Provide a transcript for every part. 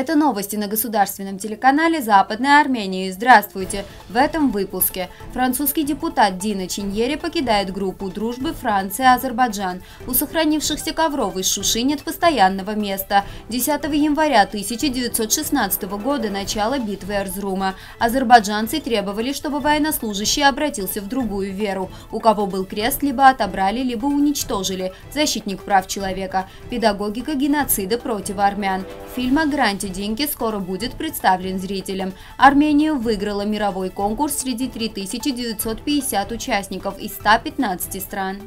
Это новости на государственном телеканале Западная Армения. Здравствуйте! В этом выпуске. Французский депутат Дина Чиньери покидает группу дружбы Франции и азербайджан У сохранившихся ковров из Шуши нет постоянного места. 10 января 1916 года начало битвы Эрзрума. Азербайджанцы требовали, чтобы военнослужащий обратился в другую веру. У кого был крест, либо отобрали, либо уничтожили. Защитник прав человека. Педагогика геноцида против армян. Фильм о гранте деньги скоро будет представлен зрителям. Армения выиграла мировой конкурс среди 3950 участников из 115 стран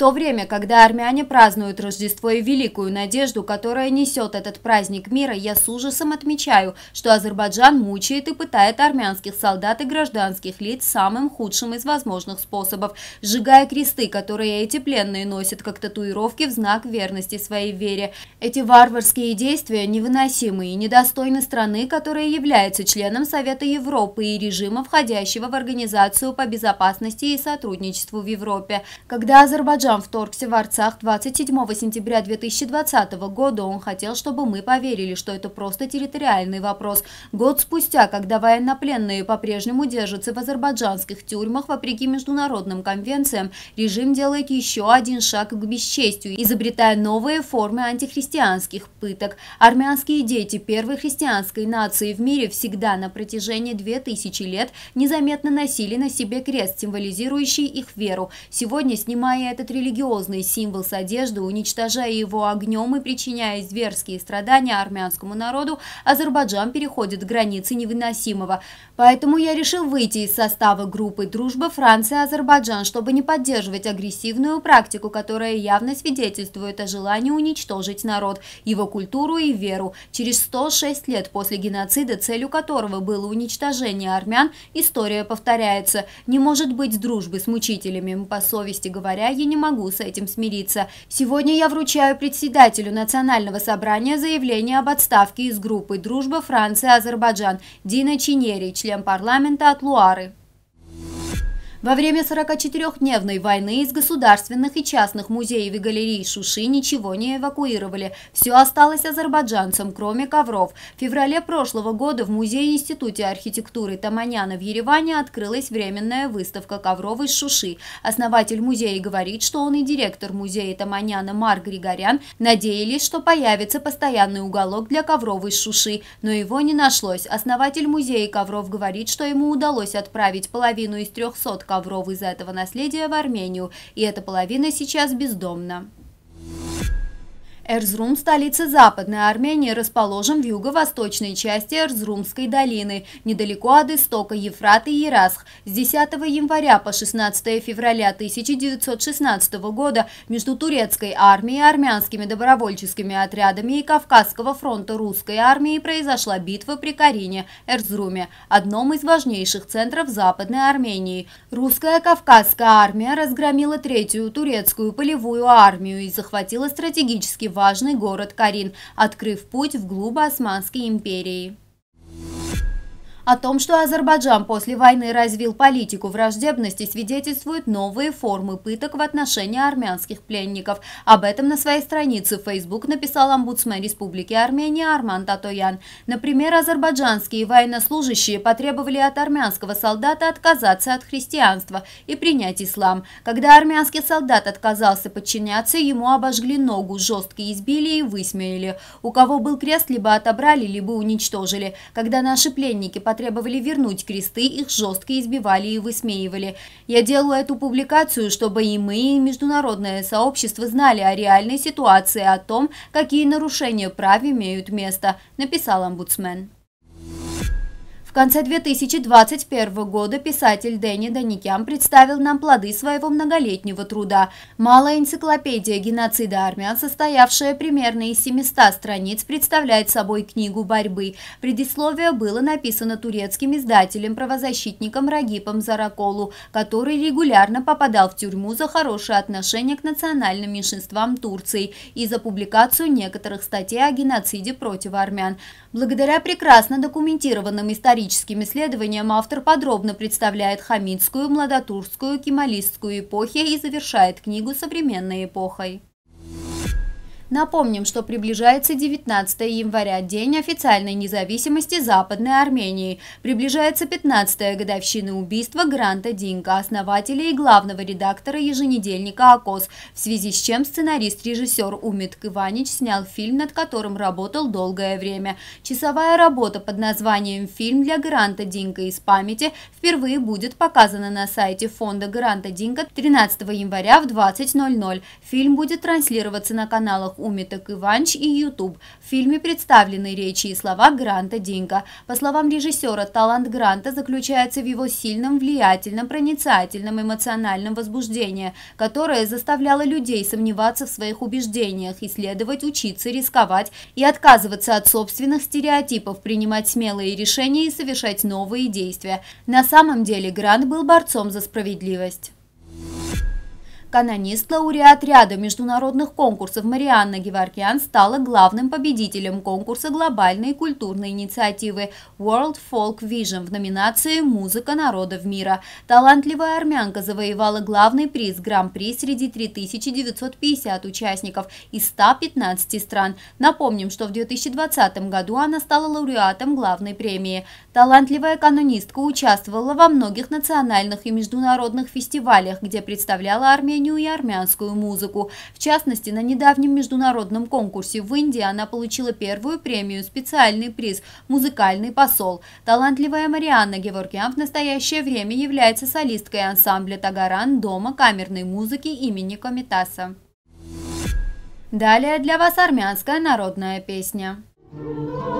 то время, когда армяне празднуют Рождество и Великую Надежду, которая несет этот праздник мира, я с ужасом отмечаю, что Азербайджан мучает и пытает армянских солдат и гражданских лиц самым худшим из возможных способов, сжигая кресты, которые эти пленные носят как татуировки в знак верности своей вере. Эти варварские действия невыносимы и недостойны страны, которая является членом Совета Европы и режима, входящего в Организацию по безопасности и сотрудничеству в Европе. Когда Азербайджан Азербайджан вторгся в Арцах 27 сентября 2020 года, он хотел, чтобы мы поверили, что это просто территориальный вопрос. Год спустя, когда военнопленные по-прежнему держатся в азербайджанских тюрьмах, вопреки международным конвенциям, режим делает еще один шаг к бесчестью, изобретая новые формы антихристианских пыток. Армянские дети первой христианской нации в мире всегда на протяжении 2000 лет незаметно носили на себе крест, символизирующий их веру. Сегодня, снимая этот режим, религиозный символ с одежды, уничтожая его огнем и причиняя зверские страдания армянскому народу, Азербайджан переходит границы невыносимого. Поэтому я решил выйти из состава группы «Дружба Франция-Азербайджан», чтобы не поддерживать агрессивную практику, которая явно свидетельствует о желании уничтожить народ, его культуру и веру. Через 106 лет после геноцида, целью которого было уничтожение армян, история повторяется. Не может быть дружбы с мучителями. По совести говоря, я не могу с этим смириться. Сегодня я вручаю председателю Национального собрания заявление об отставке из группы «Дружба Франция-Азербайджан» Дина Чинери, член парламента от Луары. Во время 44-дневной войны из государственных и частных музеев и галерей Шуши ничего не эвакуировали. Все осталось азербайджанцам, кроме ковров. В феврале прошлого года в Музее-институте архитектуры Таманяна в Ереване открылась временная выставка ковров из Шуши. Основатель музея говорит, что он и директор музея Таманяна Марк Григорян надеялись, что появится постоянный уголок для ковров из Шуши, но его не нашлось. Основатель музея ковров говорит, что ему удалось отправить половину из 300 ковров из этого наследия в Армению, и эта половина сейчас бездомна. Эрзрум – столица Западной Армении, расположен в юго-восточной части Эрзрумской долины, недалеко от истока Ефрата и Ерасх. С 10 января по 16 февраля 1916 года между турецкой армией, армянскими добровольческими отрядами и Кавказского фронта русской армии произошла битва при Карине, Эрзруме, одном из важнейших центров Западной Армении. Русская Кавказская армия разгромила третью турецкую полевую армию и захватила стратегически важный важный город Карин, открыв путь вглубь Османской империи. О том, что Азербайджан после войны развил политику враждебности, свидетельствуют новые формы пыток в отношении армянских пленников. Об этом на своей странице в Facebook написал омбудсмен Республики Армения Арман Татоян. Например, азербайджанские военнослужащие потребовали от армянского солдата отказаться от христианства и принять ислам. Когда армянский солдат отказался подчиняться, ему обожгли ногу, жестко избили и высмеяли. У кого был крест, либо отобрали, либо уничтожили. Когда наши пленники потребовали вернуть кресты, их жестко избивали и высмеивали. Я делаю эту публикацию, чтобы и мы, и международное сообщество знали о реальной ситуации, о том, какие нарушения прав имеют место, написал омбудсмен. В конце 2021 года писатель Дэнни Даникян представил нам плоды своего многолетнего труда. Малая энциклопедия геноцида армян, состоявшая примерно из 700 страниц, представляет собой книгу борьбы. Предисловие было написано турецким издателем-правозащитником Рагипом Зараколу, который регулярно попадал в тюрьму за хорошее отношение к национальным меньшинствам Турции и за публикацию некоторых статей о геноциде против армян. Благодаря прекрасно документированным историческим исследованиям автор подробно представляет хамидскую, младотурскую, кемалистскую эпохи и завершает книгу современной эпохой. Напомним, что приближается 19 января, день официальной независимости Западной Армении. Приближается 15-я годовщина убийства Гранта Динка, основателя и главного редактора еженедельника «Акос», в связи с чем сценарист-режиссер Умит Иванич снял фильм, над которым работал долгое время. Часовая работа под названием «Фильм для Гранта Динка из памяти» впервые будет показана на сайте фонда Гранта Динка 13 января в 20.00. Фильм будет транслироваться на каналах Умиток Иванч и YouTube. В фильме представлены речи и слова Гранта Динка. По словам режиссера, талант Гранта заключается в его сильном, влиятельном, проницательном, эмоциональном возбуждении, которое заставляло людей сомневаться в своих убеждениях, исследовать, учиться, рисковать и отказываться от собственных стереотипов, принимать смелые решения и совершать новые действия. На самом деле Грант был борцом за справедливость. Канонист, лауреат ряда международных конкурсов Марианна Геворкян стала главным победителем конкурса глобальной культурной инициативы World Folk Vision в номинации «Музыка народов мира». Талантливая армянка завоевала главный приз Гран-при среди 3950 участников из 115 стран. Напомним, что в 2020 году она стала лауреатом главной премии. Талантливая канонистка участвовала во многих национальных и международных фестивалях, где представляла Армению пению и армянскую музыку. В частности, на недавнем международном конкурсе в Индии она получила первую премию «Специальный приз» «Музыкальный посол». Талантливая Марианна Геворгян в настоящее время является солисткой ансамбля «Тагаран» Дома камерной музыки имени Комитаса. Далее для вас армянская народная песня. Thank you.